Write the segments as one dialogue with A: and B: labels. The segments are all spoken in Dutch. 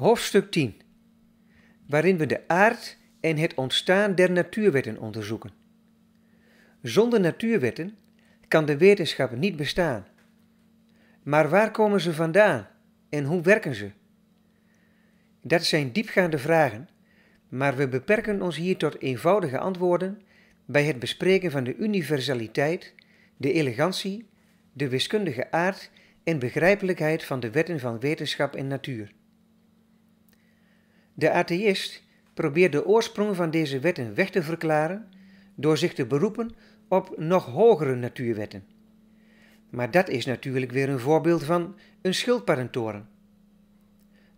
A: hoofdstuk 10, waarin we de aard en het ontstaan der natuurwetten onderzoeken. Zonder natuurwetten kan de wetenschap niet bestaan. Maar waar komen ze vandaan en hoe werken ze? Dat zijn diepgaande vragen, maar we beperken ons hier tot eenvoudige antwoorden bij het bespreken van de universaliteit, de elegantie, de wiskundige aard en begrijpelijkheid van de wetten van wetenschap en natuur. De atheïst probeert de oorsprong van deze wetten weg te verklaren door zich te beroepen op nog hogere natuurwetten. Maar dat is natuurlijk weer een voorbeeld van een schuldparentoren.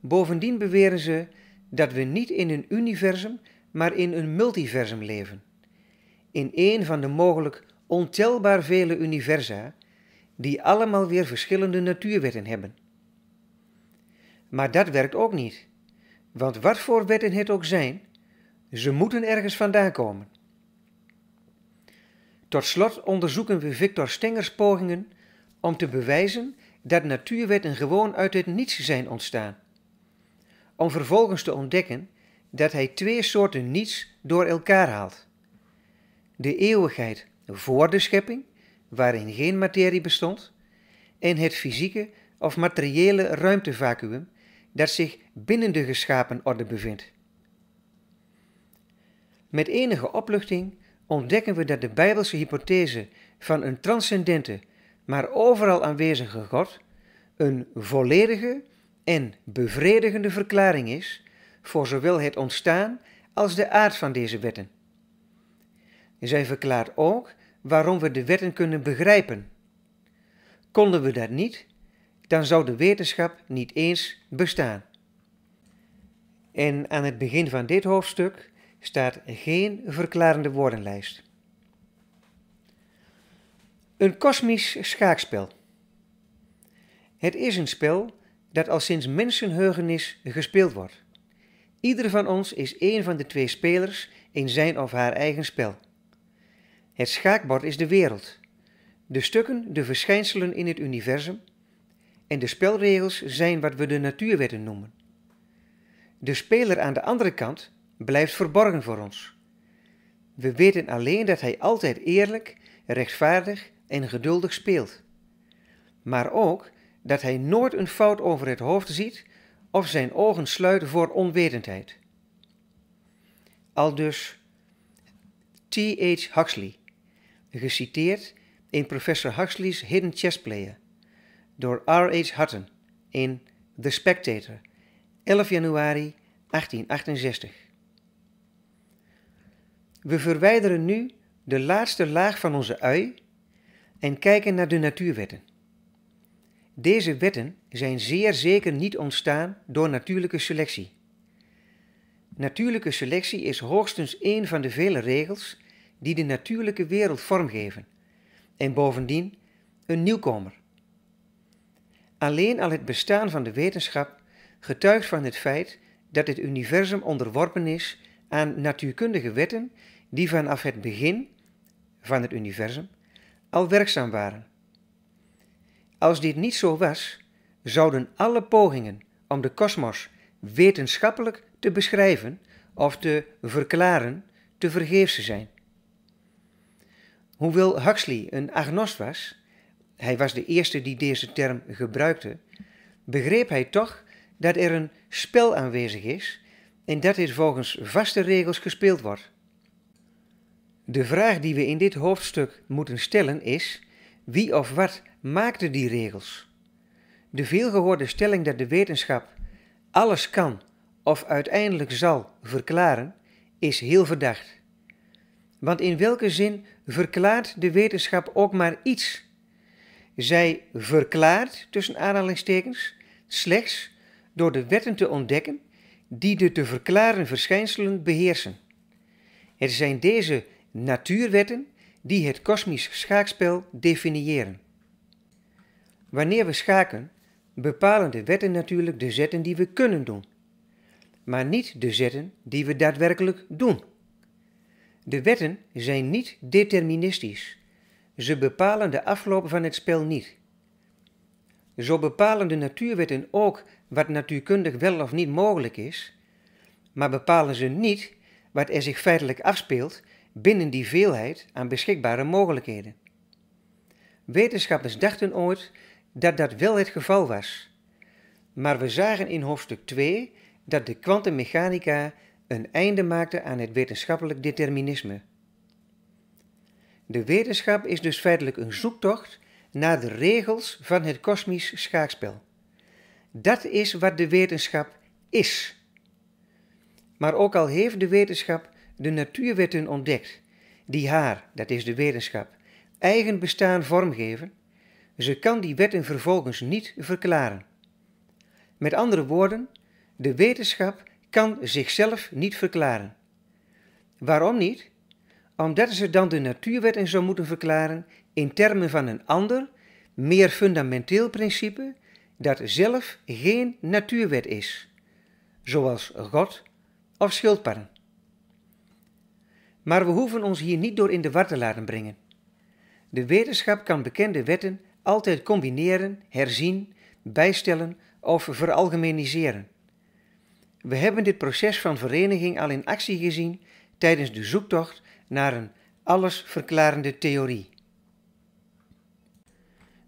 A: Bovendien beweren ze dat we niet in een universum, maar in een multiversum leven. In een van de mogelijk ontelbaar vele universa, die allemaal weer verschillende natuurwetten hebben. Maar dat werkt ook niet. Want wat voor wetten het ook zijn, ze moeten ergens vandaan komen. Tot slot onderzoeken we Victor Stengers pogingen om te bewijzen dat natuurwetten gewoon uit het niets zijn ontstaan. Om vervolgens te ontdekken dat hij twee soorten niets door elkaar haalt. De eeuwigheid voor de schepping, waarin geen materie bestond, en het fysieke of materiële ruimtevacuüm, dat zich binnen de geschapen orde bevindt. Met enige opluchting ontdekken we dat de Bijbelse hypothese van een transcendente, maar overal aanwezige God een volledige en bevredigende verklaring is voor zowel het ontstaan als de aard van deze wetten. Zij verklaart ook waarom we de wetten kunnen begrijpen. Konden we dat niet, dan zou de wetenschap niet eens bestaan. En aan het begin van dit hoofdstuk staat geen verklarende woordenlijst. Een kosmisch schaakspel. Het is een spel dat al sinds mensenheugenis gespeeld wordt. Ieder van ons is één van de twee spelers in zijn of haar eigen spel. Het schaakbord is de wereld, de stukken de verschijnselen in het universum en de spelregels zijn wat we de natuurwetten noemen. De speler aan de andere kant blijft verborgen voor ons. We weten alleen dat hij altijd eerlijk, rechtvaardig en geduldig speelt. Maar ook dat hij nooit een fout over het hoofd ziet of zijn ogen sluit voor onwetendheid. Aldus T.H. Huxley, geciteerd in professor Huxley's Hidden Chess Player door R.H. Hutton in The Spectator, 11 januari 1868. We verwijderen nu de laatste laag van onze ui en kijken naar de natuurwetten. Deze wetten zijn zeer zeker niet ontstaan door natuurlijke selectie. Natuurlijke selectie is hoogstens één van de vele regels die de natuurlijke wereld vormgeven en bovendien een nieuwkomer. Alleen al het bestaan van de wetenschap getuigt van het feit dat het universum onderworpen is aan natuurkundige wetten die vanaf het begin van het universum al werkzaam waren. Als dit niet zo was, zouden alle pogingen om de kosmos wetenschappelijk te beschrijven of te verklaren te vergeefse zijn. Hoewel Huxley een agnost was, hij was de eerste die deze term gebruikte, begreep hij toch dat er een spel aanwezig is en dat dit volgens vaste regels gespeeld wordt. De vraag die we in dit hoofdstuk moeten stellen is: wie of wat maakte die regels? De veelgehoorde stelling dat de wetenschap alles kan of uiteindelijk zal verklaren, is heel verdacht. Want in welke zin verklaart de wetenschap ook maar iets zij verklaart, tussen aanhalingstekens, slechts door de wetten te ontdekken die de te verklaren verschijnselen beheersen. Het zijn deze natuurwetten die het kosmisch schaakspel definiëren. Wanneer we schaken, bepalen de wetten natuurlijk de zetten die we kunnen doen, maar niet de zetten die we daadwerkelijk doen. De wetten zijn niet deterministisch. Ze bepalen de afloop van het spel niet. Zo bepalen de natuurwetten ook wat natuurkundig wel of niet mogelijk is, maar bepalen ze niet wat er zich feitelijk afspeelt binnen die veelheid aan beschikbare mogelijkheden. Wetenschappers dachten ooit dat dat wel het geval was, maar we zagen in hoofdstuk 2 dat de kwantummechanica een einde maakte aan het wetenschappelijk determinisme. De wetenschap is dus feitelijk een zoektocht naar de regels van het kosmisch schaakspel. Dat is wat de wetenschap is. Maar ook al heeft de wetenschap de natuurwetten ontdekt, die haar, dat is de wetenschap, eigen bestaan vormgeven, ze kan die wetten vervolgens niet verklaren. Met andere woorden, de wetenschap kan zichzelf niet verklaren. Waarom niet? omdat ze dan de natuurwet in zou moeten verklaren in termen van een ander, meer fundamenteel principe dat zelf geen natuurwet is, zoals God of schildpadden. Maar we hoeven ons hier niet door in de war te laten brengen. De wetenschap kan bekende wetten altijd combineren, herzien, bijstellen of veralgemeniseren. We hebben dit proces van vereniging al in actie gezien tijdens de zoektocht naar een allesverklarende theorie.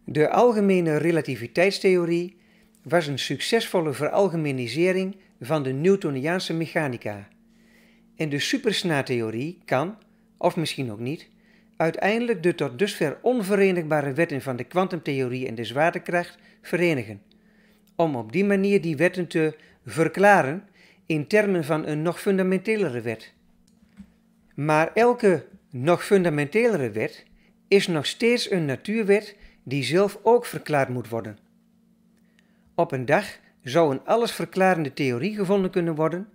A: De algemene relativiteitstheorie was een succesvolle veralgemenisering van de Newtoniaanse mechanica. En de supersnatheorie kan, of misschien ook niet, uiteindelijk de tot dusver onverenigbare wetten van de kwantumtheorie en de zwaartekracht verenigen, om op die manier die wetten te verklaren in termen van een nog fundamentelere wet, maar elke nog fundamentelere wet is nog steeds een natuurwet die zelf ook verklaard moet worden. Op een dag zou een allesverklarende theorie gevonden kunnen worden,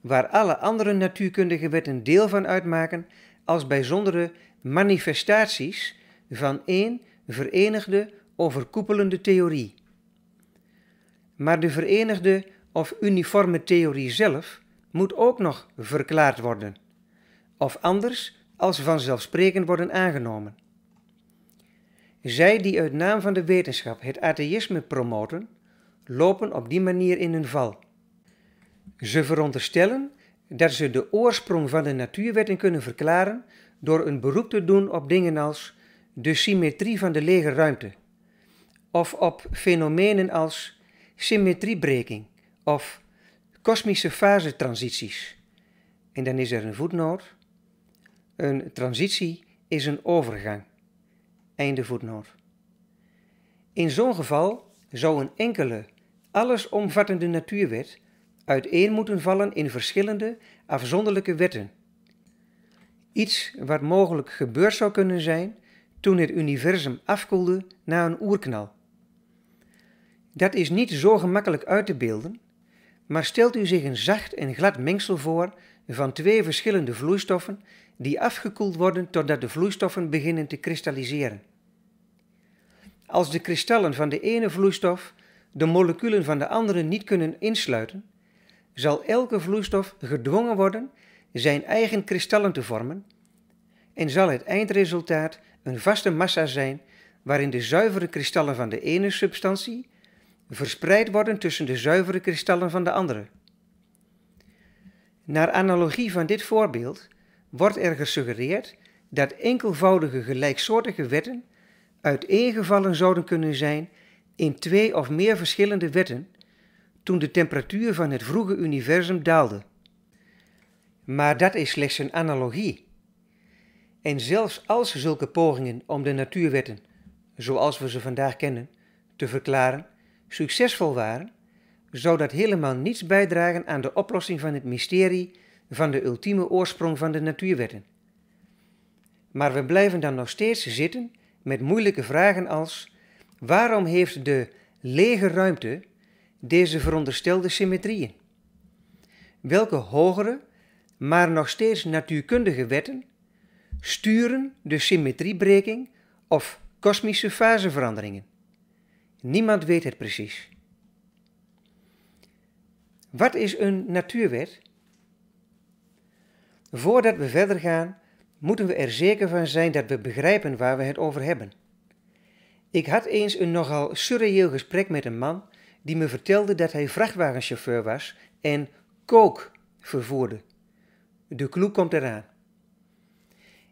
A: waar alle andere natuurkundige wetten deel van uitmaken als bijzondere manifestaties van één verenigde overkoepelende theorie. Maar de verenigde of uniforme theorie zelf moet ook nog verklaard worden of anders als vanzelfsprekend worden aangenomen. Zij die uit naam van de wetenschap het atheïsme promoten, lopen op die manier in hun val. Ze veronderstellen dat ze de oorsprong van de natuurwetten kunnen verklaren door een beroep te doen op dingen als de symmetrie van de lege ruimte, of op fenomenen als symmetriebreking of kosmische fasetransities. En dan is er een voetnoot. Een transitie is een overgang. Einde voetnoot. In zo'n geval zou een enkele, allesomvattende natuurwet uiteen moeten vallen in verschillende, afzonderlijke wetten. Iets wat mogelijk gebeurd zou kunnen zijn toen het universum afkoelde na een oerknal. Dat is niet zo gemakkelijk uit te beelden, maar stelt u zich een zacht en glad mengsel voor van twee verschillende vloeistoffen die afgekoeld worden totdat de vloeistoffen beginnen te kristalliseren. Als de kristallen van de ene vloeistof de moleculen van de andere niet kunnen insluiten, zal elke vloeistof gedwongen worden zijn eigen kristallen te vormen en zal het eindresultaat een vaste massa zijn waarin de zuivere kristallen van de ene substantie verspreid worden tussen de zuivere kristallen van de andere. Naar analogie van dit voorbeeld wordt er gesuggereerd dat enkelvoudige gelijksoortige wetten uiteengevallen zouden kunnen zijn in twee of meer verschillende wetten toen de temperatuur van het vroege universum daalde. Maar dat is slechts een analogie. En zelfs als zulke pogingen om de natuurwetten, zoals we ze vandaag kennen, te verklaren, succesvol waren, zou dat helemaal niets bijdragen aan de oplossing van het mysterie van de ultieme oorsprong van de natuurwetten. Maar we blijven dan nog steeds zitten met moeilijke vragen als waarom heeft de lege ruimte deze veronderstelde symmetrieën? Welke hogere, maar nog steeds natuurkundige wetten sturen de symmetriebreking of kosmische faseveranderingen? Niemand weet het precies. Wat is een natuurwet Voordat we verder gaan, moeten we er zeker van zijn dat we begrijpen waar we het over hebben. Ik had eens een nogal surreëel gesprek met een man die me vertelde dat hij vrachtwagenchauffeur was en kook vervoerde. De kloek komt eraan.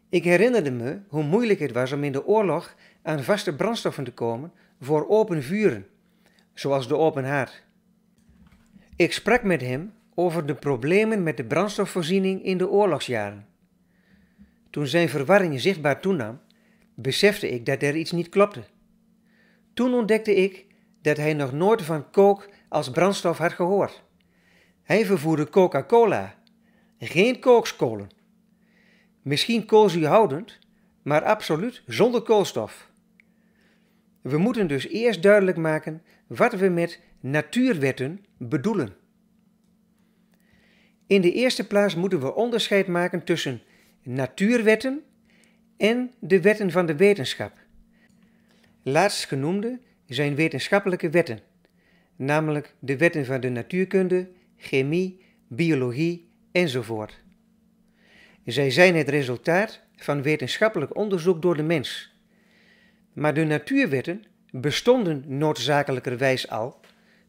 A: Ik herinnerde me hoe moeilijk het was om in de oorlog aan vaste brandstoffen te komen voor open vuren, zoals de open haard. Ik sprak met hem over de problemen met de brandstofvoorziening in de oorlogsjaren. Toen zijn verwarring zichtbaar toenam, besefte ik dat er iets niet klopte. Toen ontdekte ik dat hij nog nooit van kook als brandstof had gehoord. Hij vervoerde Coca-Cola, geen kookskolen. Misschien koolzuurhoudend, maar absoluut zonder koolstof. We moeten dus eerst duidelijk maken wat we met natuurwetten bedoelen. In de eerste plaats moeten we onderscheid maken tussen natuurwetten en de wetten van de wetenschap. Laatstgenoemde zijn wetenschappelijke wetten, namelijk de wetten van de natuurkunde, chemie, biologie enzovoort. Zij zijn het resultaat van wetenschappelijk onderzoek door de mens. Maar de natuurwetten bestonden noodzakelijkerwijs al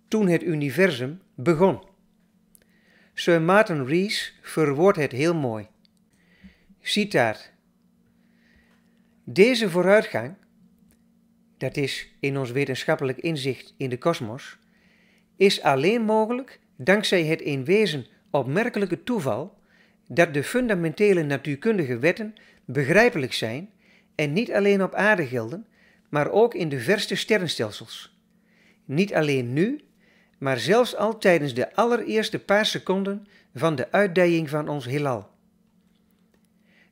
A: toen het universum begon. Sir Martin Rees verwoordt het heel mooi. Citaat. Deze vooruitgang, dat is in ons wetenschappelijk inzicht in de kosmos, is alleen mogelijk dankzij het in wezen opmerkelijke toeval dat de fundamentele natuurkundige wetten begrijpelijk zijn en niet alleen op aarde gelden, maar ook in de verste sterrenstelsels. Niet alleen nu, maar zelfs al tijdens de allereerste paar seconden van de uitdijing van ons heelal.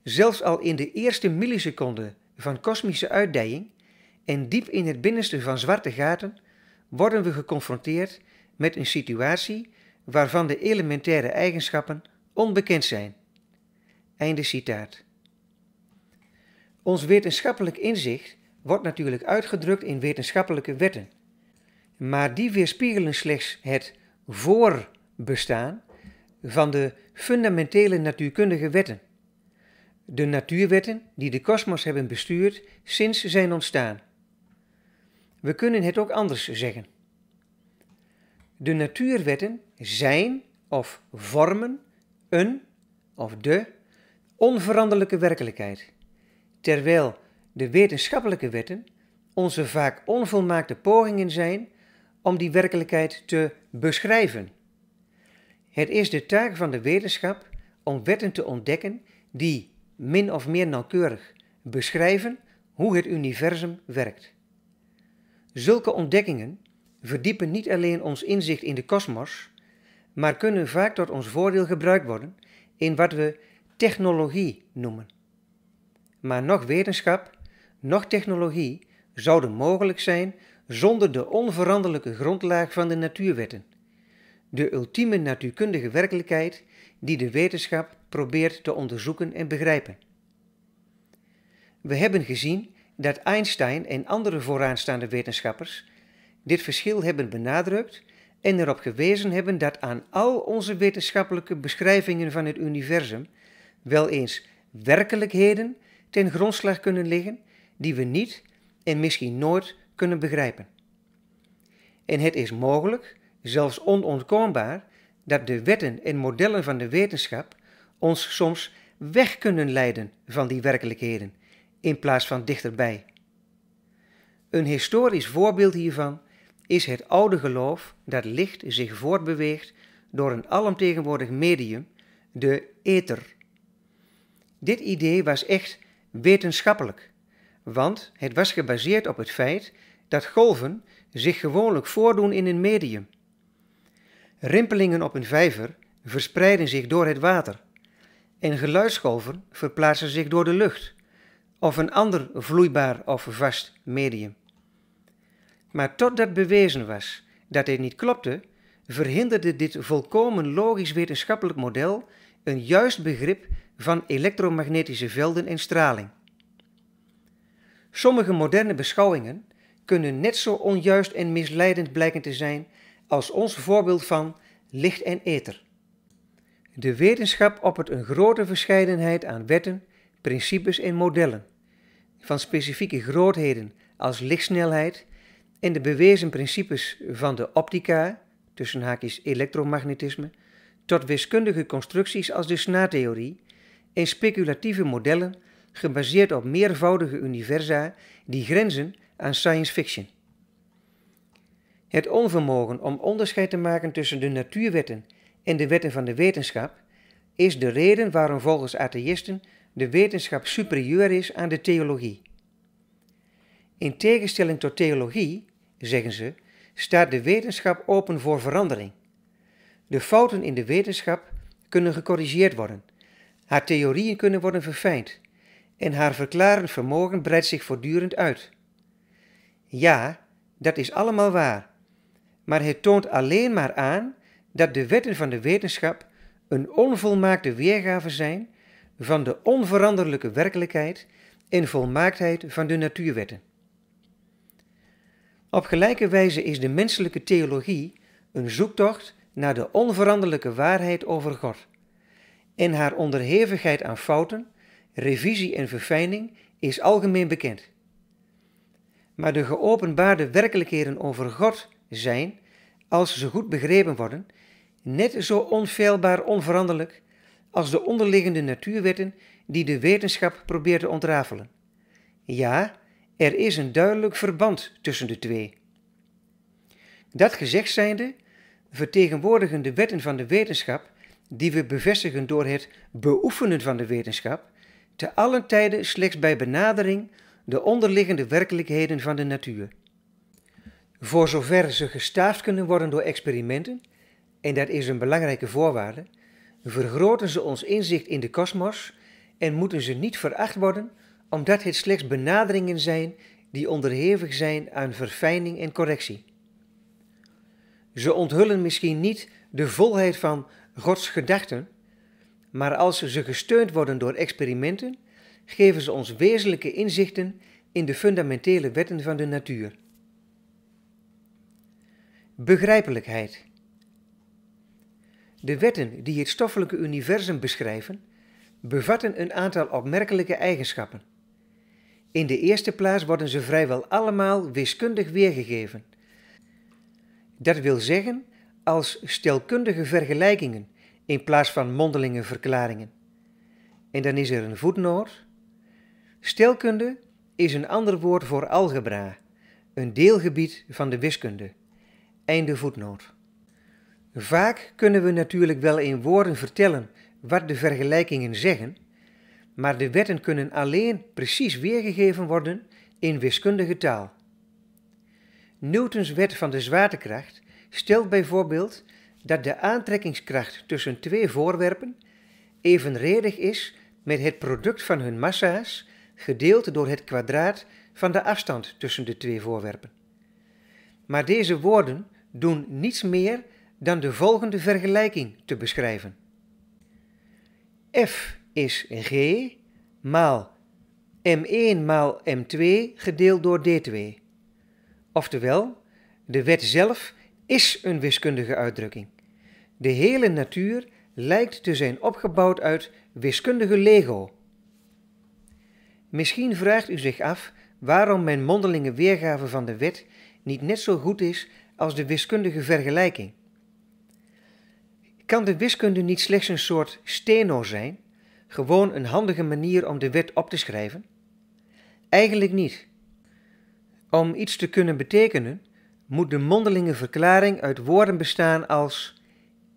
A: Zelfs al in de eerste milliseconden van kosmische uitdijing en diep in het binnenste van zwarte gaten worden we geconfronteerd met een situatie waarvan de elementaire eigenschappen onbekend zijn. Einde citaat. Ons wetenschappelijk inzicht wordt natuurlijk uitgedrukt in wetenschappelijke wetten maar die weerspiegelen slechts het voorbestaan van de fundamentele natuurkundige wetten. De natuurwetten die de kosmos hebben bestuurd sinds zijn ontstaan. We kunnen het ook anders zeggen. De natuurwetten zijn of vormen een of de onveranderlijke werkelijkheid, terwijl de wetenschappelijke wetten onze vaak onvolmaakte pogingen zijn om die werkelijkheid te beschrijven. Het is de taak van de wetenschap om wetten te ontdekken die min of meer nauwkeurig beschrijven hoe het universum werkt. Zulke ontdekkingen verdiepen niet alleen ons inzicht in de kosmos, maar kunnen vaak tot ons voordeel gebruikt worden in wat we technologie noemen. Maar nog wetenschap, nog technologie zouden mogelijk zijn zonder de onveranderlijke grondlaag van de natuurwetten. De ultieme natuurkundige werkelijkheid die de wetenschap probeert te onderzoeken en begrijpen. We hebben gezien dat Einstein en andere vooraanstaande wetenschappers dit verschil hebben benadrukt en erop gewezen hebben dat aan al onze wetenschappelijke beschrijvingen van het universum wel eens werkelijkheden ten grondslag kunnen liggen die we niet en misschien nooit kunnen begrijpen. En het is mogelijk, zelfs onontkoombaar, dat de wetten en modellen van de wetenschap ons soms weg kunnen leiden van die werkelijkheden in plaats van dichterbij. Een historisch voorbeeld hiervan is het oude geloof dat licht zich voortbeweegt door een alomtegenwoordig medium, de ether. Dit idee was echt wetenschappelijk want het was gebaseerd op het feit dat golven zich gewoonlijk voordoen in een medium. Rimpelingen op een vijver verspreiden zich door het water en geluidsgolven verplaatsen zich door de lucht of een ander vloeibaar of vast medium. Maar totdat bewezen was dat dit niet klopte, verhinderde dit volkomen logisch wetenschappelijk model een juist begrip van elektromagnetische velden en straling. Sommige moderne beschouwingen kunnen net zo onjuist en misleidend blijken te zijn als ons voorbeeld van licht en ether. De wetenschap oppert een grote verscheidenheid aan wetten, principes en modellen, van specifieke grootheden als lichtsnelheid en de bewezen principes van de optica, tussen haakjes elektromagnetisme, tot wiskundige constructies als de snaartheorie en speculatieve modellen gebaseerd op meervoudige universa die grenzen aan science fiction. Het onvermogen om onderscheid te maken tussen de natuurwetten en de wetten van de wetenschap is de reden waarom volgens atheïsten de wetenschap superieur is aan de theologie. In tegenstelling tot theologie, zeggen ze, staat de wetenschap open voor verandering. De fouten in de wetenschap kunnen gecorrigeerd worden, haar theorieën kunnen worden verfijnd en haar verklarend vermogen breidt zich voortdurend uit. Ja, dat is allemaal waar, maar het toont alleen maar aan dat de wetten van de wetenschap een onvolmaakte weergave zijn van de onveranderlijke werkelijkheid en volmaaktheid van de natuurwetten. Op gelijke wijze is de menselijke theologie een zoektocht naar de onveranderlijke waarheid over God en haar onderhevigheid aan fouten, revisie en verfijning is algemeen bekend. Maar de geopenbaarde werkelijkheden over God zijn, als ze goed begrepen worden, net zo onfeilbaar onveranderlijk als de onderliggende natuurwetten die de wetenschap probeert te ontrafelen. Ja, er is een duidelijk verband tussen de twee. Dat gezegd zijnde, vertegenwoordigen de wetten van de wetenschap, die we bevestigen door het beoefenen van de wetenschap, te allen tijde slechts bij benadering de onderliggende werkelijkheden van de natuur. Voor zover ze gestaafd kunnen worden door experimenten, en dat is een belangrijke voorwaarde, vergroten ze ons inzicht in de kosmos en moeten ze niet veracht worden omdat het slechts benaderingen zijn die onderhevig zijn aan verfijning en correctie. Ze onthullen misschien niet de volheid van Gods gedachten, maar als ze gesteund worden door experimenten, geven ze ons wezenlijke inzichten in de fundamentele wetten van de natuur. Begrijpelijkheid. De wetten die het stoffelijke universum beschrijven, bevatten een aantal opmerkelijke eigenschappen. In de eerste plaats worden ze vrijwel allemaal wiskundig weergegeven. Dat wil zeggen als stelkundige vergelijkingen in plaats van mondelinge verklaringen. En dan is er een voetnoot. Stelkunde is een ander woord voor algebra, een deelgebied van de wiskunde. Einde voetnoot. Vaak kunnen we natuurlijk wel in woorden vertellen wat de vergelijkingen zeggen, maar de wetten kunnen alleen precies weergegeven worden in wiskundige taal. Newtons wet van de zwaartekracht stelt bijvoorbeeld dat de aantrekkingskracht tussen twee voorwerpen evenredig is met het product van hun massa's gedeeld door het kwadraat van de afstand tussen de twee voorwerpen. Maar deze woorden doen niets meer dan de volgende vergelijking te beschrijven. F is G maal M1 maal M2 gedeeld door D2. Oftewel, de wet zelf is een wiskundige uitdrukking. De hele natuur lijkt te zijn opgebouwd uit wiskundige Lego. Misschien vraagt u zich af waarom mijn mondelinge weergave van de wet niet net zo goed is als de wiskundige vergelijking. Kan de wiskunde niet slechts een soort steno zijn, gewoon een handige manier om de wet op te schrijven? Eigenlijk niet. Om iets te kunnen betekenen, moet de mondelinge verklaring uit woorden bestaan als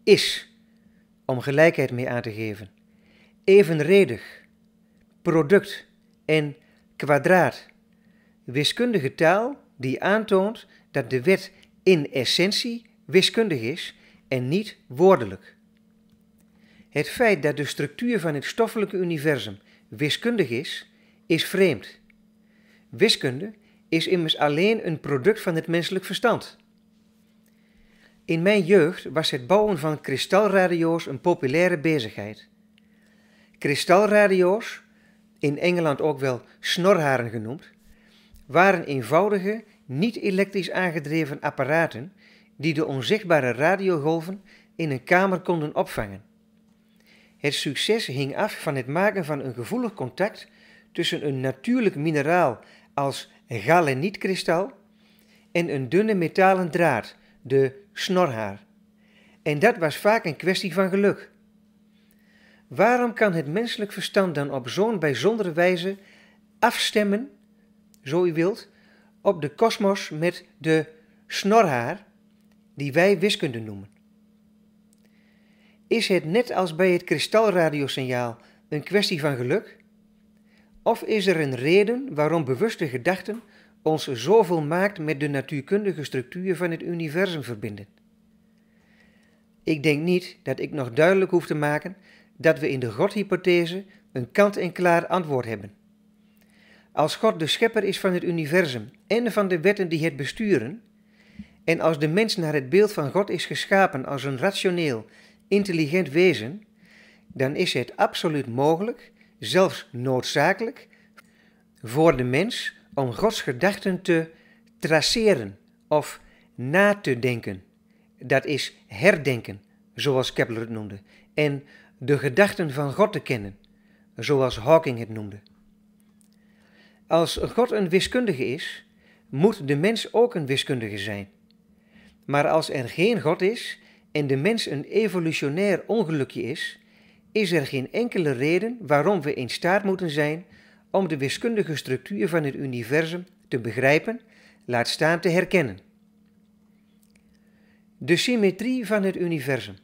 A: is, om gelijkheid mee aan te geven, evenredig, product en kwadraat, wiskundige taal die aantoont dat de wet in essentie wiskundig is en niet woordelijk. Het feit dat de structuur van het stoffelijke universum wiskundig is, is vreemd. Wiskunde is immers alleen een product van het menselijk verstand. In mijn jeugd was het bouwen van kristalradio's een populaire bezigheid. Kristalradio's, in Engeland ook wel snorharen genoemd, waren eenvoudige, niet elektrisch aangedreven apparaten die de onzichtbare radiogolven in een kamer konden opvangen. Het succes hing af van het maken van een gevoelig contact tussen een natuurlijk mineraal als galenietkristal en een dunne metalen draad de snorhaar. En dat was vaak een kwestie van geluk. Waarom kan het menselijk verstand dan op zo'n bijzondere wijze afstemmen, zo u wilt, op de kosmos met de snorhaar, die wij wiskunde noemen? Is het net als bij het kristalradiosignaal een kwestie van geluk? Of is er een reden waarom bewuste gedachten ons zoveel maakt met de natuurkundige structuur van het universum verbinden. Ik denk niet dat ik nog duidelijk hoef te maken dat we in de Godhypothese een kant-en-klaar antwoord hebben. Als God de schepper is van het universum en van de wetten die het besturen, en als de mens naar het beeld van God is geschapen als een rationeel, intelligent wezen, dan is het absoluut mogelijk, zelfs noodzakelijk, voor de mens om Gods gedachten te traceren of na te denken. Dat is herdenken, zoals Kepler het noemde, en de gedachten van God te kennen, zoals Hawking het noemde. Als God een wiskundige is, moet de mens ook een wiskundige zijn. Maar als er geen God is en de mens een evolutionair ongelukje is, is er geen enkele reden waarom we in staat moeten zijn om de wiskundige structuur van het universum te begrijpen, laat staan te herkennen. De symmetrie van het universum.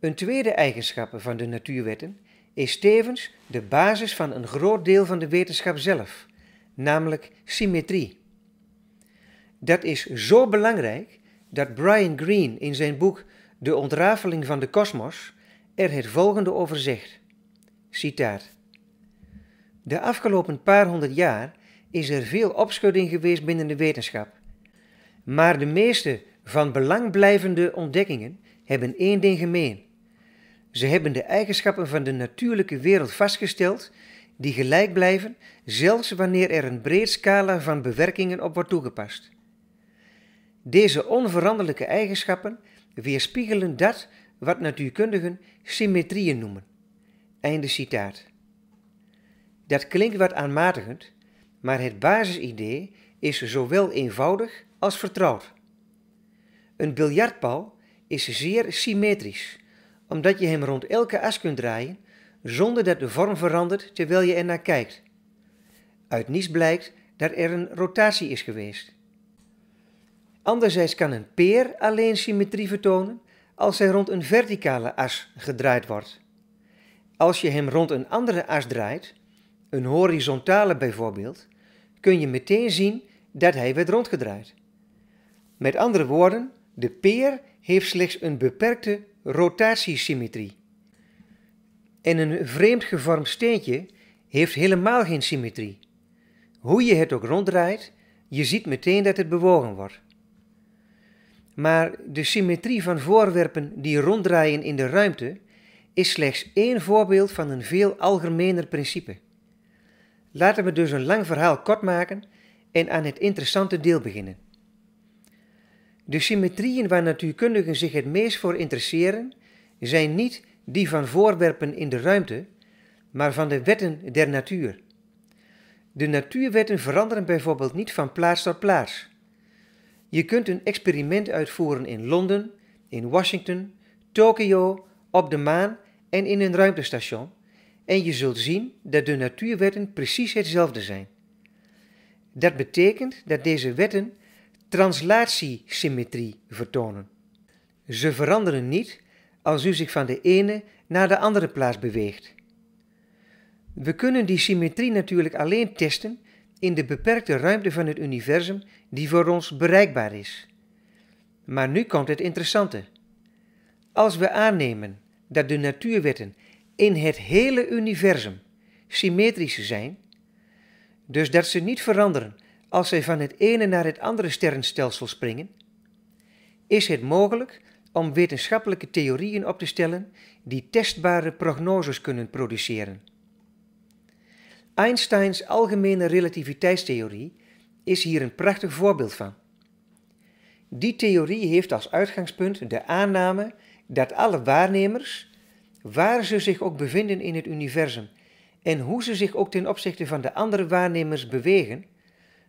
A: Een tweede eigenschap van de natuurwetten is tevens de basis van een groot deel van de wetenschap zelf, namelijk symmetrie. Dat is zo belangrijk dat Brian Greene in zijn boek De ontrafeling van de kosmos er het volgende over zegt. Citaat. De afgelopen paar honderd jaar is er veel opschudding geweest binnen de wetenschap. Maar de meeste van belangblijvende ontdekkingen hebben één ding gemeen. Ze hebben de eigenschappen van de natuurlijke wereld vastgesteld die gelijk blijven, zelfs wanneer er een breed scala van bewerkingen op wordt toegepast. Deze onveranderlijke eigenschappen weerspiegelen dat wat natuurkundigen symmetrieën noemen. Einde citaat. Dat klinkt wat aanmatigend, maar het basisidee is zowel eenvoudig als vertrouwd. Een biljartbal is zeer symmetrisch, omdat je hem rond elke as kunt draaien zonder dat de vorm verandert terwijl je er naar kijkt. Uit niets blijkt dat er een rotatie is geweest. Anderzijds kan een peer alleen symmetrie vertonen als hij rond een verticale as gedraaid wordt. Als je hem rond een andere as draait, een horizontale bijvoorbeeld, kun je meteen zien dat hij werd rondgedraaid. Met andere woorden, de peer heeft slechts een beperkte rotatiesymmetrie. En een vreemd gevormd steentje heeft helemaal geen symmetrie. Hoe je het ook ronddraait, je ziet meteen dat het bewogen wordt. Maar de symmetrie van voorwerpen die ronddraaien in de ruimte is slechts één voorbeeld van een veel algemener principe. Laten we dus een lang verhaal kort maken en aan het interessante deel beginnen. De symmetrieën waar natuurkundigen zich het meest voor interesseren zijn niet die van voorwerpen in de ruimte, maar van de wetten der natuur. De natuurwetten veranderen bijvoorbeeld niet van plaats tot plaats. Je kunt een experiment uitvoeren in Londen, in Washington, Tokio, op de maan en in een ruimtestation, en je zult zien dat de natuurwetten precies hetzelfde zijn. Dat betekent dat deze wetten translatiesymmetrie vertonen. Ze veranderen niet als u zich van de ene naar de andere plaats beweegt. We kunnen die symmetrie natuurlijk alleen testen in de beperkte ruimte van het universum die voor ons bereikbaar is. Maar nu komt het interessante. Als we aannemen dat de natuurwetten in het hele universum symmetrisch zijn, dus dat ze niet veranderen als zij van het ene naar het andere sterrenstelsel springen, is het mogelijk om wetenschappelijke theorieën op te stellen die testbare prognoses kunnen produceren. Einsteins algemene relativiteitstheorie is hier een prachtig voorbeeld van. Die theorie heeft als uitgangspunt de aanname dat alle waarnemers waar ze zich ook bevinden in het universum en hoe ze zich ook ten opzichte van de andere waarnemers bewegen,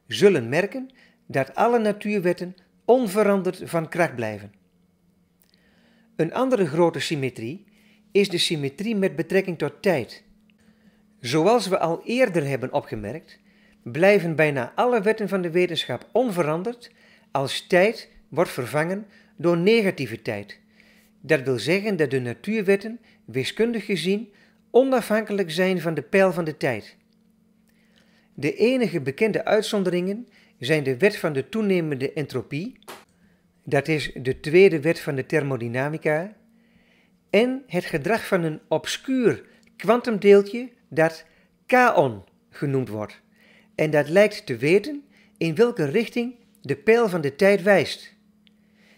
A: zullen merken dat alle natuurwetten onveranderd van kracht blijven. Een andere grote symmetrie is de symmetrie met betrekking tot tijd. Zoals we al eerder hebben opgemerkt, blijven bijna alle wetten van de wetenschap onveranderd als tijd wordt vervangen door negatieve tijd. Dat wil zeggen dat de natuurwetten wiskundig gezien onafhankelijk zijn van de pijl van de tijd. De enige bekende uitzonderingen zijn de wet van de toenemende entropie, dat is de tweede wet van de thermodynamica, en het gedrag van een obscuur kwantumdeeltje dat kaon genoemd wordt en dat lijkt te weten in welke richting de pijl van de tijd wijst.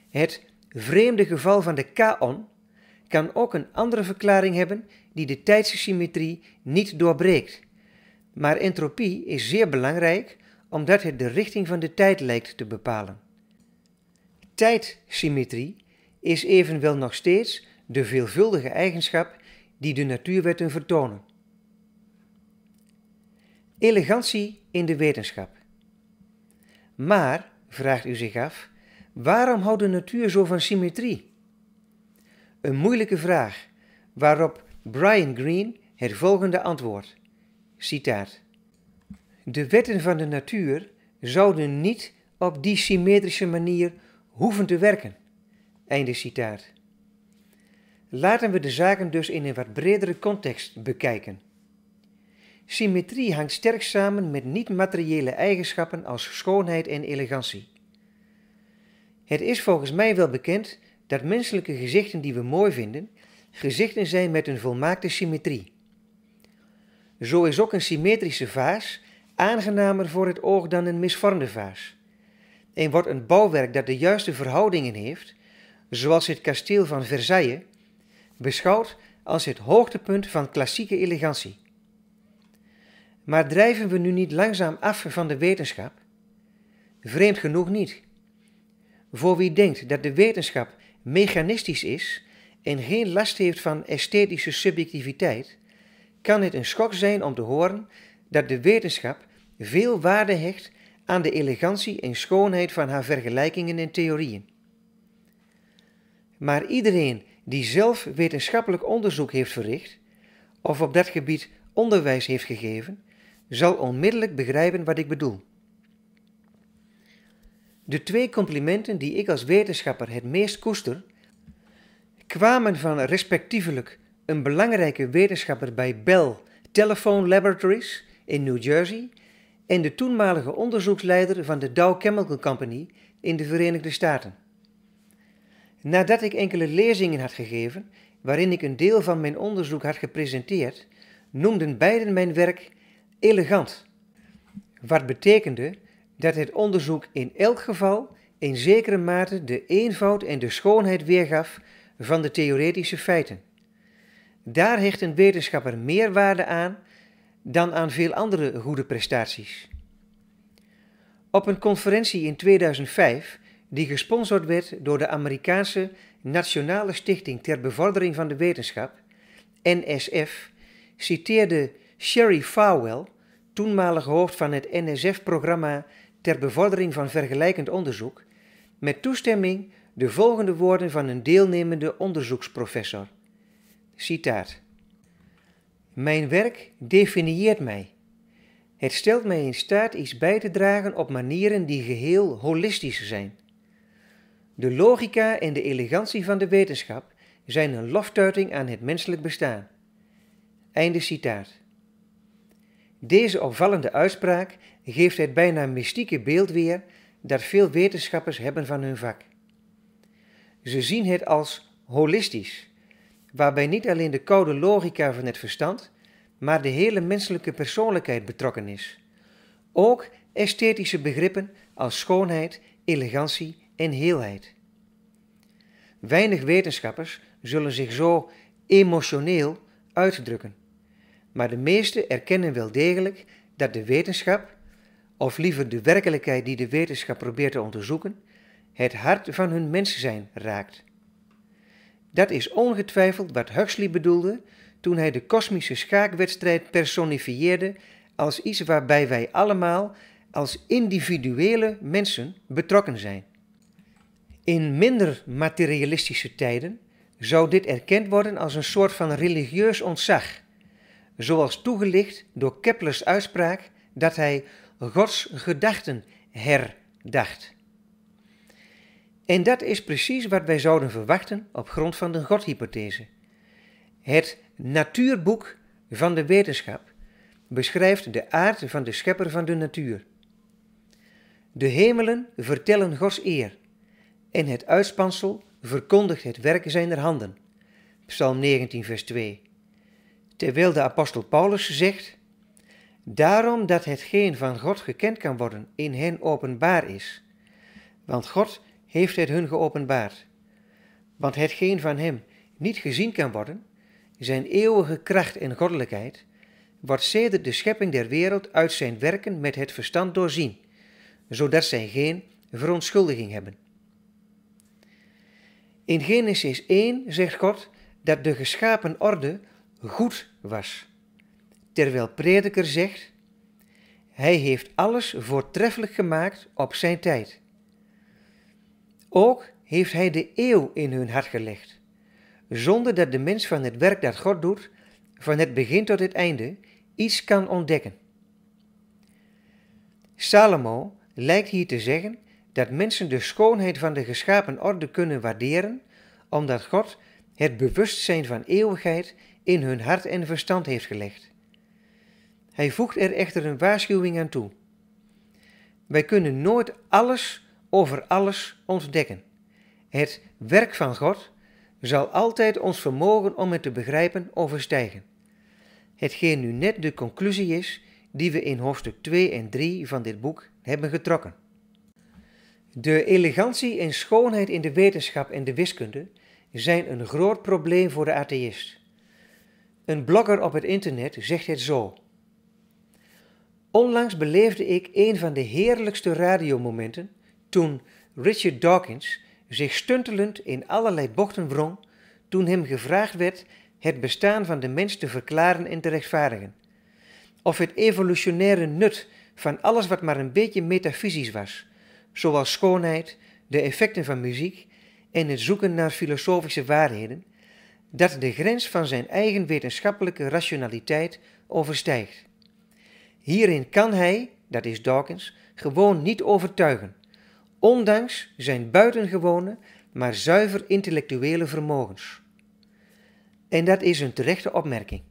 A: Het vreemde geval van de kaon kan ook een andere verklaring hebben die de tijdse symmetrie niet doorbreekt. Maar entropie is zeer belangrijk omdat het de richting van de tijd lijkt te bepalen. Tijdsymmetrie is evenwel nog steeds de veelvuldige eigenschap die de natuurwetten vertonen. Elegantie in de wetenschap. Maar, vraagt u zich af, waarom houdt de natuur zo van symmetrie? Een moeilijke vraag, waarop Brian Greene het volgende antwoord. Citaat. De wetten van de natuur zouden niet op die symmetrische manier hoeven te werken. Einde citaat. Laten we de zaken dus in een wat bredere context bekijken. Symmetrie hangt sterk samen met niet-materiële eigenschappen als schoonheid en elegantie. Het is volgens mij wel bekend dat menselijke gezichten die we mooi vinden, gezichten zijn met een volmaakte symmetrie. Zo is ook een symmetrische vaas aangenamer voor het oog dan een misvormde vaas. En wordt een bouwwerk dat de juiste verhoudingen heeft, zoals het kasteel van Versailles, beschouwd als het hoogtepunt van klassieke elegantie. Maar drijven we nu niet langzaam af van de wetenschap? Vreemd genoeg niet. Voor wie denkt dat de wetenschap mechanistisch is en geen last heeft van esthetische subjectiviteit, kan het een schok zijn om te horen dat de wetenschap veel waarde hecht aan de elegantie en schoonheid van haar vergelijkingen en theorieën. Maar iedereen die zelf wetenschappelijk onderzoek heeft verricht of op dat gebied onderwijs heeft gegeven, zal onmiddellijk begrijpen wat ik bedoel. De twee complimenten die ik als wetenschapper het meest koester, kwamen van respectievelijk een belangrijke wetenschapper bij Bell Telephone Laboratories in New Jersey en de toenmalige onderzoeksleider van de Dow Chemical Company in de Verenigde Staten. Nadat ik enkele lezingen had gegeven, waarin ik een deel van mijn onderzoek had gepresenteerd, noemden beiden mijn werk elegant, wat betekende dat het onderzoek in elk geval in zekere mate de eenvoud en de schoonheid weergaf van de theoretische feiten. Daar hecht een wetenschapper meer waarde aan dan aan veel andere goede prestaties. Op een conferentie in 2005, die gesponsord werd door de Amerikaanse Nationale Stichting ter Bevordering van de Wetenschap, NSF, citeerde Sherry Farwell toenmalig hoofd van het NSF-programma ter bevordering van vergelijkend onderzoek, met toestemming de volgende woorden van een deelnemende onderzoeksprofessor. Citaat. Mijn werk definieert mij. Het stelt mij in staat iets bij te dragen op manieren die geheel holistisch zijn. De logica en de elegantie van de wetenschap zijn een loftuiting aan het menselijk bestaan. Einde citaat. Deze opvallende uitspraak geeft het bijna mystieke beeld weer dat veel wetenschappers hebben van hun vak. Ze zien het als holistisch, waarbij niet alleen de koude logica van het verstand, maar de hele menselijke persoonlijkheid betrokken is. Ook esthetische begrippen als schoonheid, elegantie en heelheid. Weinig wetenschappers zullen zich zo emotioneel uitdrukken maar de meesten erkennen wel degelijk dat de wetenschap, of liever de werkelijkheid die de wetenschap probeert te onderzoeken, het hart van hun mens zijn raakt. Dat is ongetwijfeld wat Huxley bedoelde toen hij de kosmische schaakwedstrijd personifieerde als iets waarbij wij allemaal als individuele mensen betrokken zijn. In minder materialistische tijden zou dit erkend worden als een soort van religieus ontzag zoals toegelicht door Keplers uitspraak dat hij Gods gedachten herdacht. En dat is precies wat wij zouden verwachten op grond van de Godhypothese. Het natuurboek van de wetenschap beschrijft de aard van de schepper van de natuur. De hemelen vertellen Gods eer en het uitspansel verkondigt het werk zijner handen. Psalm 19, vers 2. Terwijl de apostel Paulus zegt, daarom dat hetgeen van God gekend kan worden in hen openbaar is, want God heeft het hun geopenbaard. Want hetgeen van hem niet gezien kan worden, zijn eeuwige kracht en goddelijkheid, wordt sedert de schepping der wereld uit zijn werken met het verstand doorzien, zodat zij geen verontschuldiging hebben. In Genesis 1 zegt God dat de geschapen orde goed was. Terwijl Prediker zegt, hij heeft alles voortreffelijk gemaakt op zijn tijd. Ook heeft hij de eeuw in hun hart gelegd, zonder dat de mens van het werk dat God doet, van het begin tot het einde, iets kan ontdekken. Salomo lijkt hier te zeggen dat mensen de schoonheid van de geschapen orde kunnen waarderen, omdat God het bewustzijn van eeuwigheid in hun hart en verstand heeft gelegd. Hij voegt er echter een waarschuwing aan toe. Wij kunnen nooit alles over alles ontdekken. Het werk van God zal altijd ons vermogen om het te begrijpen overstijgen. Hetgeen nu net de conclusie is die we in hoofdstuk 2 en 3 van dit boek hebben getrokken. De elegantie en schoonheid in de wetenschap en de wiskunde zijn een groot probleem voor de atheïst. Een blogger op het internet zegt het zo. Onlangs beleefde ik een van de heerlijkste radiomomenten toen Richard Dawkins zich stuntelend in allerlei bochten wrong toen hem gevraagd werd het bestaan van de mens te verklaren en te rechtvaardigen. Of het evolutionaire nut van alles wat maar een beetje metafysisch was, zoals schoonheid, de effecten van muziek en het zoeken naar filosofische waarheden, dat de grens van zijn eigen wetenschappelijke rationaliteit overstijgt. Hierin kan hij, dat is Dawkins, gewoon niet overtuigen, ondanks zijn buitengewone, maar zuiver intellectuele vermogens. En dat is een terechte opmerking.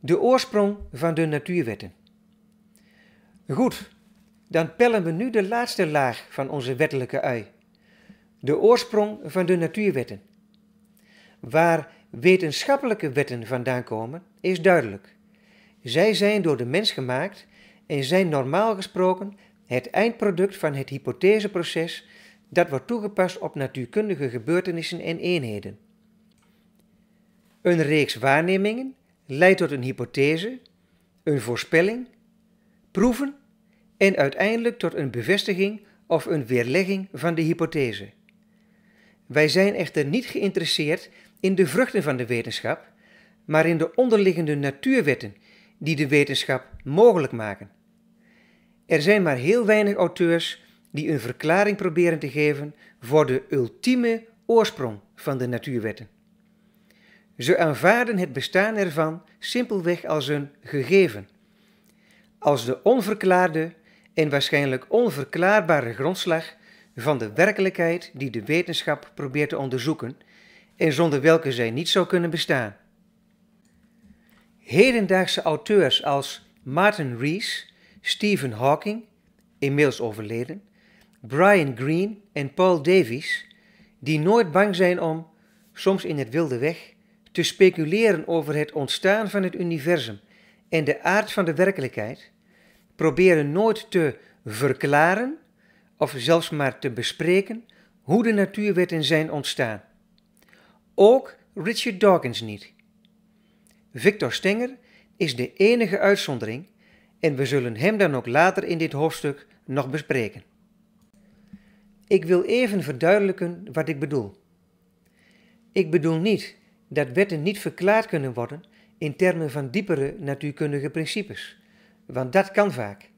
A: De oorsprong van de natuurwetten. Goed, dan pellen we nu de laatste laag van onze wettelijke ui. De oorsprong van de natuurwetten waar wetenschappelijke wetten vandaan komen, is duidelijk. Zij zijn door de mens gemaakt en zijn normaal gesproken het eindproduct van het hypotheseproces dat wordt toegepast op natuurkundige gebeurtenissen en eenheden. Een reeks waarnemingen leidt tot een hypothese, een voorspelling, proeven en uiteindelijk tot een bevestiging of een weerlegging van de hypothese. Wij zijn echter niet geïnteresseerd in de vruchten van de wetenschap, maar in de onderliggende natuurwetten die de wetenschap mogelijk maken. Er zijn maar heel weinig auteurs die een verklaring proberen te geven voor de ultieme oorsprong van de natuurwetten. Ze aanvaarden het bestaan ervan simpelweg als een gegeven, als de onverklaarde en waarschijnlijk onverklaarbare grondslag van de werkelijkheid die de wetenschap probeert te onderzoeken en zonder welke zij niet zou kunnen bestaan. Hedendaagse auteurs als Martin Rees, Stephen Hawking, inmiddels overleden, Brian Greene en Paul Davies, die nooit bang zijn om, soms in het wilde weg, te speculeren over het ontstaan van het universum en de aard van de werkelijkheid, proberen nooit te verklaren, of zelfs maar te bespreken hoe de natuurwetten zijn ontstaan. Ook Richard Dawkins niet. Victor Stenger is de enige uitzondering en we zullen hem dan ook later in dit hoofdstuk nog bespreken. Ik wil even verduidelijken wat ik bedoel. Ik bedoel niet dat wetten niet verklaard kunnen worden in termen van diepere natuurkundige principes, want dat kan vaak.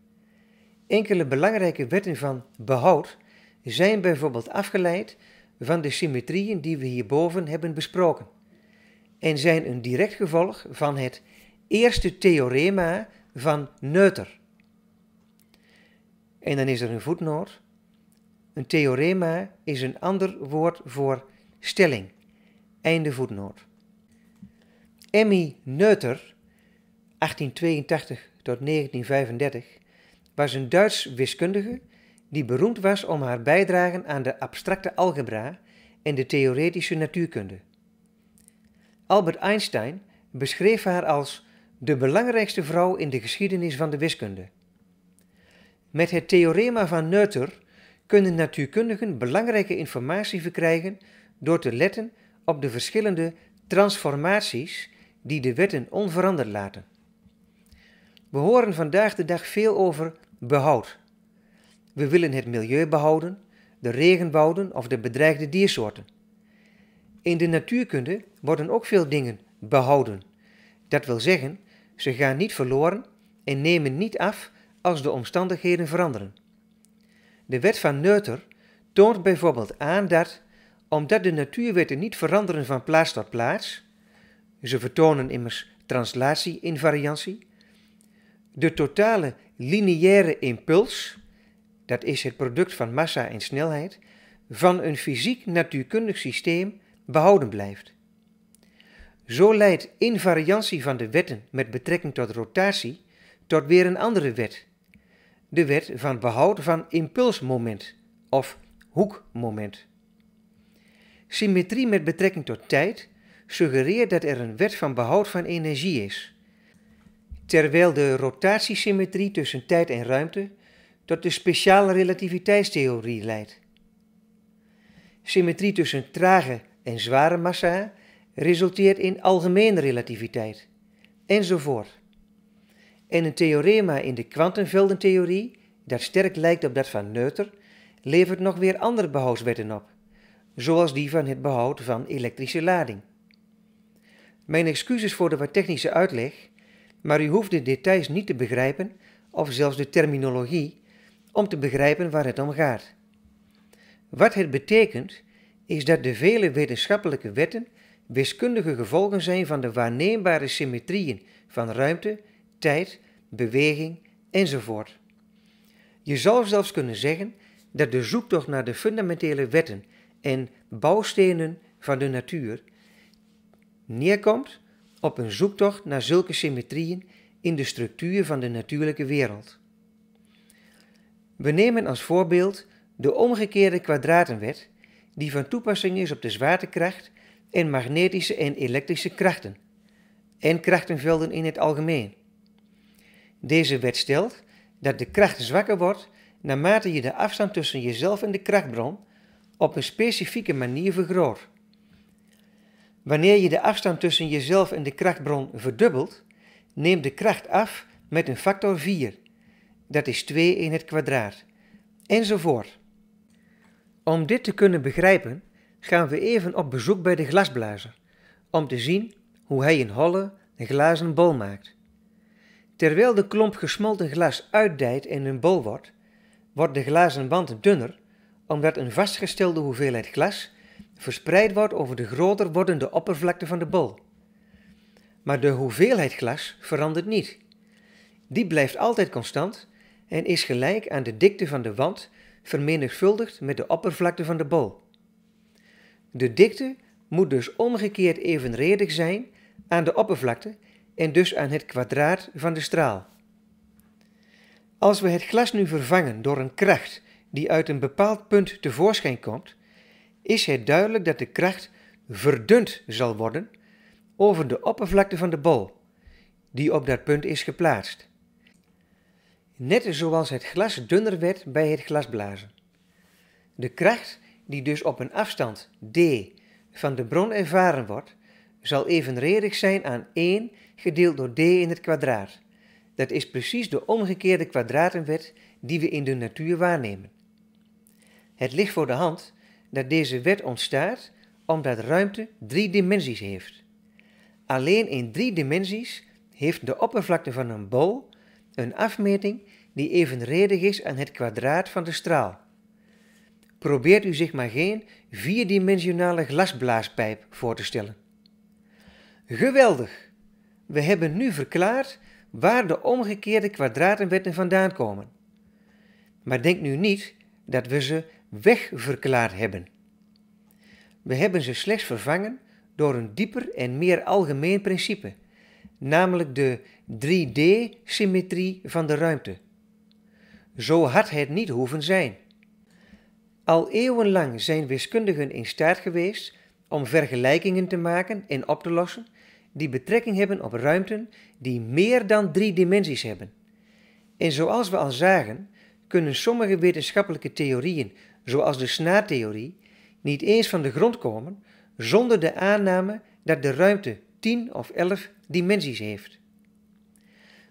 A: Enkele belangrijke wetten van behoud zijn bijvoorbeeld afgeleid van de symmetrieën die we hierboven hebben besproken en zijn een direct gevolg van het eerste theorema van Neuter. En dan is er een voetnoot. Een theorema is een ander woord voor stelling. Einde voetnoot. Emmy Neuter, 1882 tot 1935, was een Duits wiskundige die beroemd was om haar bijdragen aan de abstracte algebra en de theoretische natuurkunde. Albert Einstein beschreef haar als de belangrijkste vrouw in de geschiedenis van de wiskunde. Met het theorema van Noether kunnen natuurkundigen belangrijke informatie verkrijgen door te letten op de verschillende transformaties die de wetten onveranderd laten. We horen vandaag de dag veel over behoud. We willen het milieu behouden, de regenwouden of de bedreigde diersoorten. In de natuurkunde worden ook veel dingen behouden. Dat wil zeggen, ze gaan niet verloren en nemen niet af als de omstandigheden veranderen. De wet van Neuter toont bijvoorbeeld aan dat, omdat de natuurwetten niet veranderen van plaats tot plaats, ze vertonen immers translatie-invariantie, de totale lineaire impuls, dat is het product van massa en snelheid, van een fysiek natuurkundig systeem behouden blijft. Zo leidt invariantie van de wetten met betrekking tot rotatie tot weer een andere wet, de wet van behoud van impulsmoment of hoekmoment. Symmetrie met betrekking tot tijd suggereert dat er een wet van behoud van energie is terwijl de rotatiesymmetrie tussen tijd en ruimte tot de speciale relativiteitstheorie leidt. Symmetrie tussen trage en zware massa resulteert in algemene relativiteit, enzovoort. En een theorema in de kwantumveldentheorie, dat sterk lijkt op dat van Noether, levert nog weer andere behoudswetten op, zoals die van het behoud van elektrische lading. Mijn excuses voor de wat technische uitleg, maar u hoeft de details niet te begrijpen, of zelfs de terminologie, om te begrijpen waar het om gaat. Wat het betekent, is dat de vele wetenschappelijke wetten wiskundige gevolgen zijn van de waarneembare symmetrieën van ruimte, tijd, beweging enzovoort. Je zou zelfs kunnen zeggen dat de zoektocht naar de fundamentele wetten en bouwstenen van de natuur neerkomt op een zoektocht naar zulke symmetrieën in de structuur van de natuurlijke wereld. We nemen als voorbeeld de omgekeerde kwadratenwet, die van toepassing is op de zwaartekracht en magnetische en elektrische krachten, en krachtenvelden in het algemeen. Deze wet stelt dat de kracht zwakker wordt naarmate je de afstand tussen jezelf en de krachtbron op een specifieke manier vergroot. Wanneer je de afstand tussen jezelf en de krachtbron verdubbelt, neemt de kracht af met een factor 4. Dat is 2 in het kwadraat. Enzovoort. Om dit te kunnen begrijpen, gaan we even op bezoek bij de glasblazer, om te zien hoe hij een holle, glazen bol maakt. Terwijl de klomp gesmolten glas uitdijt en een bol wordt, wordt de glazen wand dunner, omdat een vastgestelde hoeveelheid glas verspreid wordt over de groter wordende oppervlakte van de bol. Maar de hoeveelheid glas verandert niet. Die blijft altijd constant en is gelijk aan de dikte van de wand vermenigvuldigd met de oppervlakte van de bol. De dikte moet dus omgekeerd evenredig zijn aan de oppervlakte en dus aan het kwadraat van de straal. Als we het glas nu vervangen door een kracht die uit een bepaald punt tevoorschijn komt, is het duidelijk dat de kracht verdund zal worden over de oppervlakte van de bol die op dat punt is geplaatst. Net zoals het glas dunner werd bij het glasblazen. De kracht die dus op een afstand d van de bron ervaren wordt, zal evenredig zijn aan 1 gedeeld door d in het kwadraat. Dat is precies de omgekeerde kwadratenwet die we in de natuur waarnemen. Het ligt voor de hand dat deze wet ontstaat omdat ruimte drie dimensies heeft. Alleen in drie dimensies heeft de oppervlakte van een bol een afmeting die evenredig is aan het kwadraat van de straal. Probeert u zich maar geen vierdimensionale glasblaaspijp voor te stellen. Geweldig! We hebben nu verklaard waar de omgekeerde kwadratenwetten vandaan komen. Maar denk nu niet dat we ze wegverklaard hebben. We hebben ze slechts vervangen door een dieper en meer algemeen principe, namelijk de 3D-symmetrie van de ruimte. Zo had het niet hoeven zijn. Al eeuwenlang zijn wiskundigen in staat geweest om vergelijkingen te maken en op te lossen die betrekking hebben op ruimten die meer dan drie dimensies hebben. En zoals we al zagen, kunnen sommige wetenschappelijke theorieën zoals de snaartheorie, niet eens van de grond komen zonder de aanname dat de ruimte 10 of 11 dimensies heeft.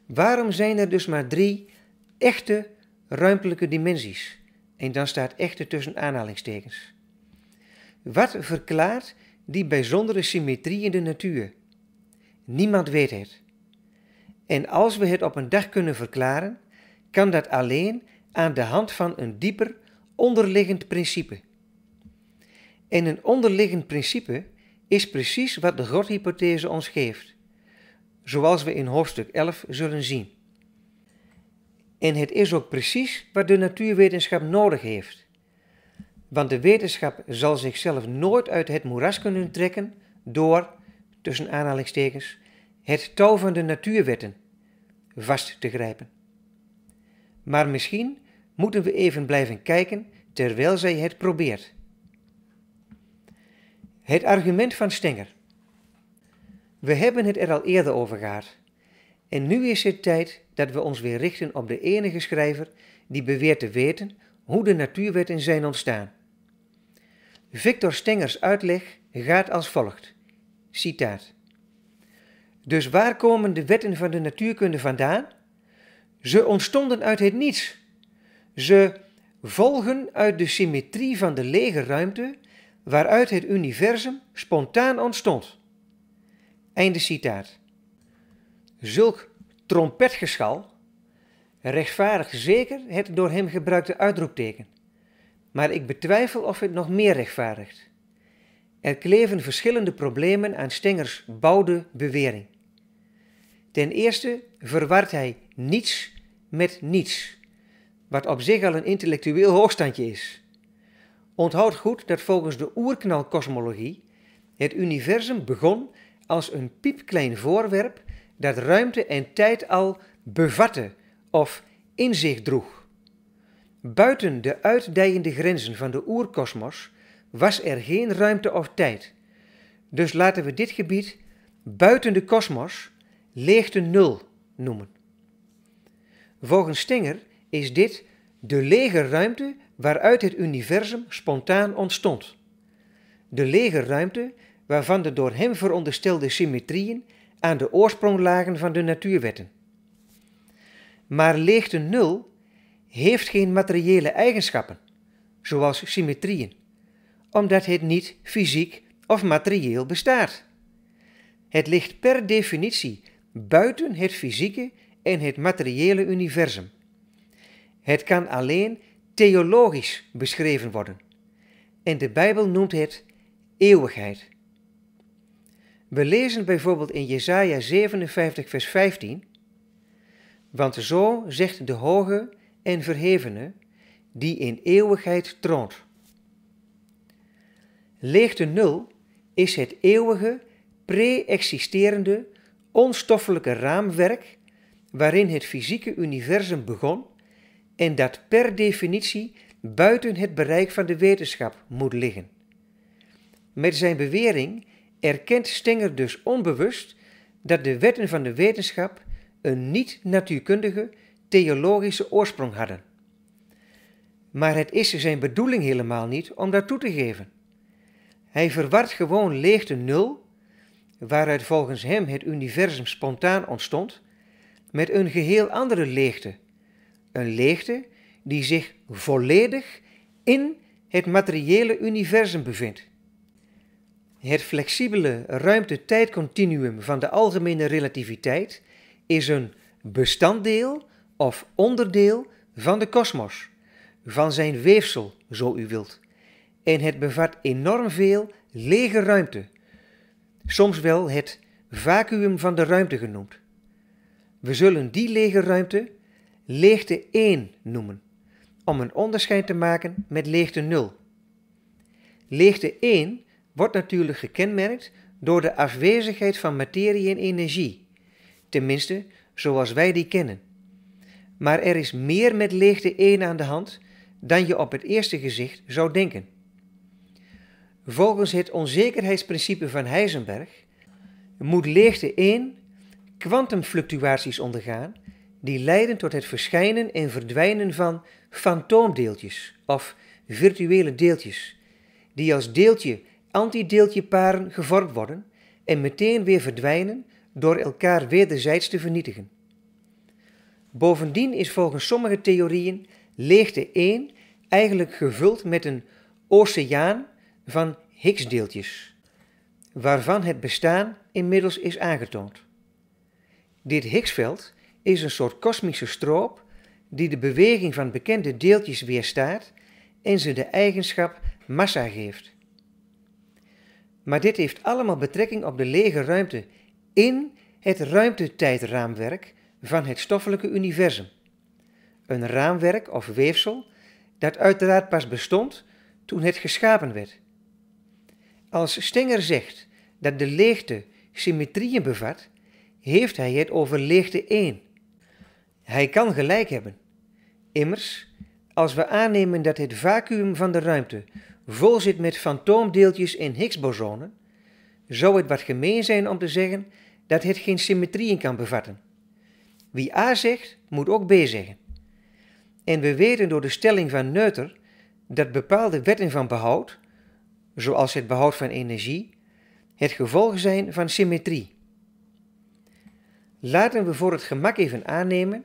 A: Waarom zijn er dus maar drie echte ruimtelijke dimensies? En dan staat echte tussen aanhalingstekens. Wat verklaart die bijzondere symmetrie in de natuur? Niemand weet het. En als we het op een dag kunnen verklaren, kan dat alleen aan de hand van een dieper onderliggend principe. En een onderliggend principe is precies wat de Godhypothese ons geeft, zoals we in hoofdstuk 11 zullen zien. En het is ook precies wat de natuurwetenschap nodig heeft. Want de wetenschap zal zichzelf nooit uit het moeras kunnen trekken door, tussen aanhalingstekens, het touw van de natuurwetten vast te grijpen. Maar misschien moeten we even blijven kijken terwijl zij het probeert. Het argument van Stenger. We hebben het er al eerder over gehad. En nu is het tijd dat we ons weer richten op de enige schrijver die beweert te weten hoe de natuurwetten zijn ontstaan. Victor Stengers uitleg gaat als volgt. Citaat. Dus waar komen de wetten van de natuurkunde vandaan? Ze ontstonden uit het niets. Ze volgen uit de symmetrie van de lege ruimte waaruit het universum spontaan ontstond. Einde citaat. Zulk trompetgeschal rechtvaardigt zeker het door hem gebruikte uitroepteken, maar ik betwijfel of het nog meer rechtvaardigt. Er kleven verschillende problemen aan Stengers bouwde bewering. Ten eerste verwart hij niets met niets wat op zich al een intellectueel hoogstandje is. Onthoud goed dat volgens de oerknalkosmologie het universum begon als een piepklein voorwerp dat ruimte en tijd al bevatte of in zich droeg. Buiten de uitdijende grenzen van de oerkosmos was er geen ruimte of tijd. Dus laten we dit gebied buiten de kosmos leegte nul noemen. Volgens Stinger is dit de lege ruimte waaruit het universum spontaan ontstond. De lege ruimte waarvan de door hem veronderstelde symmetrieën aan de oorsprong lagen van de natuurwetten. Maar leegte nul heeft geen materiële eigenschappen, zoals symmetrieën, omdat het niet fysiek of materieel bestaat. Het ligt per definitie buiten het fysieke en het materiële universum het kan alleen theologisch beschreven worden. En de Bijbel noemt het eeuwigheid. We lezen bijvoorbeeld in Jesaja 57, vers 15. Want zo zegt de hoge en verhevene, die in eeuwigheid troont. Leegte nul is het eeuwige, pre-existerende, onstoffelijke raamwerk waarin het fysieke universum begon en dat per definitie buiten het bereik van de wetenschap moet liggen. Met zijn bewering erkent Stenger dus onbewust dat de wetten van de wetenschap een niet-natuurkundige, theologische oorsprong hadden. Maar het is zijn bedoeling helemaal niet om dat toe te geven. Hij verwart gewoon leegte nul, waaruit volgens hem het universum spontaan ontstond, met een geheel andere leegte, een leegte die zich volledig in het materiële universum bevindt. Het flexibele ruimte-tijdcontinuum van de algemene relativiteit is een bestanddeel of onderdeel van de kosmos, van zijn weefsel, zo u wilt. En het bevat enorm veel lege ruimte, soms wel het vacuüm van de ruimte genoemd. We zullen die lege ruimte leegte 1 noemen, om een onderscheid te maken met leegte 0. Leegte 1 wordt natuurlijk gekenmerkt door de afwezigheid van materie en energie, tenminste zoals wij die kennen. Maar er is meer met leegte 1 aan de hand dan je op het eerste gezicht zou denken. Volgens het onzekerheidsprincipe van Heisenberg moet leegte 1 kwantumfluctuaties ondergaan die leiden tot het verschijnen en verdwijnen van fantoomdeeltjes of virtuele deeltjes, die als deeltje-antideeltje paren gevormd worden en meteen weer verdwijnen door elkaar wederzijds te vernietigen. Bovendien is volgens sommige theorieën leegte 1 eigenlijk gevuld met een oceaan van Higgsdeeltjes, waarvan het bestaan inmiddels is aangetoond. Dit Higgsveld is een soort kosmische stroop die de beweging van bekende deeltjes weerstaat en ze de eigenschap massa geeft. Maar dit heeft allemaal betrekking op de lege ruimte in het ruimtetijdraamwerk van het stoffelijke universum. Een raamwerk of weefsel dat uiteraard pas bestond toen het geschapen werd. Als Stenger zegt dat de leegte symmetrieën bevat, heeft hij het over leegte 1. Hij kan gelijk hebben. Immers, als we aannemen dat het vacuüm van de ruimte vol zit met fantoomdeeltjes in Higgsbosonen, zou het wat gemeen zijn om te zeggen dat het geen symmetrieën kan bevatten. Wie A zegt, moet ook B zeggen. En we weten door de stelling van Neuter dat bepaalde wetten van behoud, zoals het behoud van energie, het gevolg zijn van symmetrie. Laten we voor het gemak even aannemen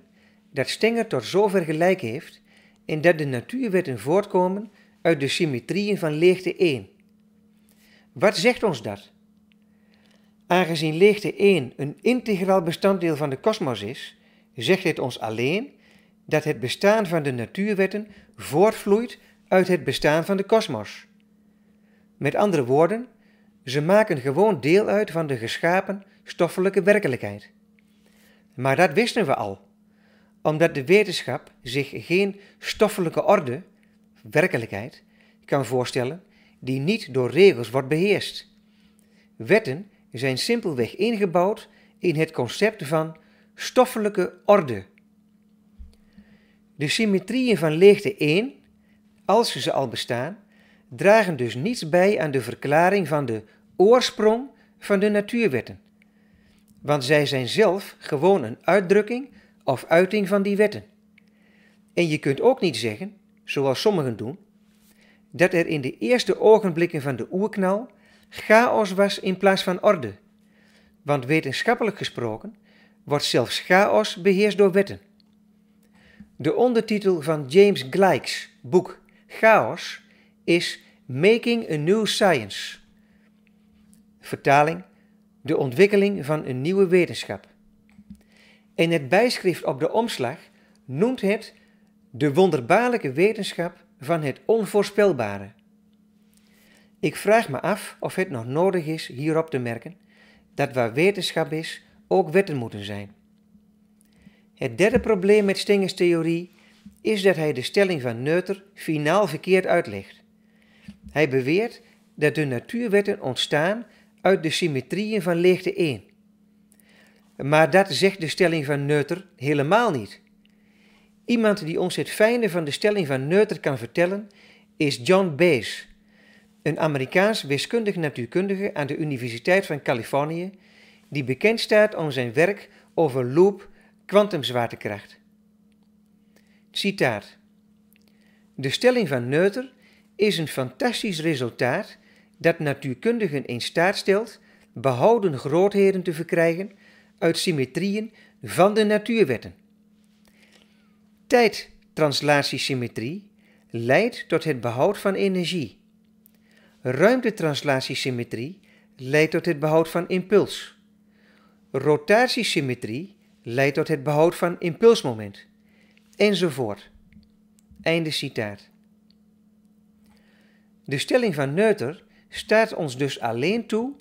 A: dat Stenger tot zover gelijk heeft in dat de natuurwetten voortkomen uit de symmetrieën van leegte 1. Wat zegt ons dat? Aangezien leegte 1 een integraal bestanddeel van de kosmos is, zegt dit ons alleen dat het bestaan van de natuurwetten voortvloeit uit het bestaan van de kosmos. Met andere woorden, ze maken gewoon deel uit van de geschapen stoffelijke werkelijkheid. Maar dat wisten we al omdat de wetenschap zich geen stoffelijke orde, werkelijkheid, kan voorstellen die niet door regels wordt beheerst. Wetten zijn simpelweg ingebouwd in het concept van stoffelijke orde. De symmetrieën van leegte 1, als ze al bestaan, dragen dus niets bij aan de verklaring van de oorsprong van de natuurwetten. Want zij zijn zelf gewoon een uitdrukking of uiting van die wetten. En je kunt ook niet zeggen, zoals sommigen doen, dat er in de eerste ogenblikken van de oerknal chaos was in plaats van orde. Want wetenschappelijk gesproken wordt zelfs chaos beheerst door wetten. De ondertitel van James Gleick's boek Chaos is Making a New Science. Vertaling: De ontwikkeling van een nieuwe wetenschap. In het bijschrift op de omslag noemt het de wonderbaarlijke wetenschap van het onvoorspelbare. Ik vraag me af of het nog nodig is hierop te merken dat waar wetenschap is, ook wetten moeten zijn. Het derde probleem met Stengers theorie is dat hij de stelling van Neuter finaal verkeerd uitlegt. Hij beweert dat de natuurwetten ontstaan uit de symmetrieën van leegte 1. Maar dat zegt de stelling van Neuter helemaal niet. Iemand die ons het fijne van de stelling van Neuter kan vertellen is John Bees, een Amerikaans wiskundig natuurkundige aan de Universiteit van Californië, die bekend staat om zijn werk over loop kwantumzwaartekracht. Citaat. De stelling van Neuter is een fantastisch resultaat dat natuurkundigen in staat stelt behouden grootheden te verkrijgen uit symmetrieën van de natuurwetten. Tijdtranslatiesymmetrie leidt tot het behoud van energie. Ruimtetranslatiesymmetrie leidt tot het behoud van impuls. Rotatiesymmetrie leidt tot het behoud van impulsmoment. Enzovoort. Einde citaat. De stelling van Neuter staat ons dus alleen toe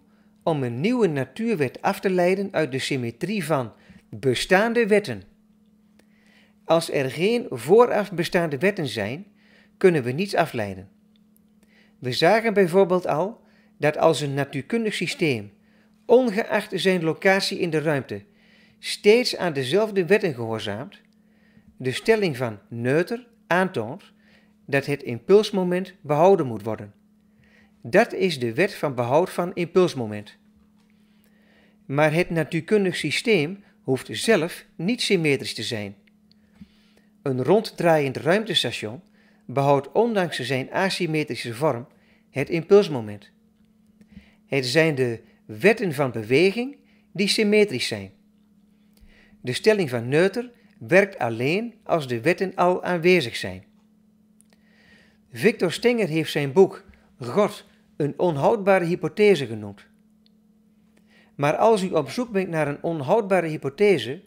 A: om een nieuwe natuurwet af te leiden uit de symmetrie van bestaande wetten. Als er geen vooraf bestaande wetten zijn, kunnen we niets afleiden. We zagen bijvoorbeeld al dat als een natuurkundig systeem, ongeacht zijn locatie in de ruimte, steeds aan dezelfde wetten gehoorzaamt, de stelling van Neuter aantoont dat het impulsmoment behouden moet worden. Dat is de wet van behoud van impulsmoment. Maar het natuurkundig systeem hoeft zelf niet symmetrisch te zijn. Een ronddraaiend ruimtestation behoudt ondanks zijn asymmetrische vorm het impulsmoment. Het zijn de wetten van beweging die symmetrisch zijn. De stelling van Neuter werkt alleen als de wetten al aanwezig zijn. Victor Stenger heeft zijn boek God een onhoudbare hypothese genoemd. Maar als u op zoek bent naar een onhoudbare hypothese,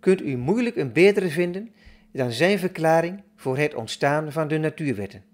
A: kunt u moeilijk een betere vinden dan zijn verklaring voor het ontstaan van de natuurwetten.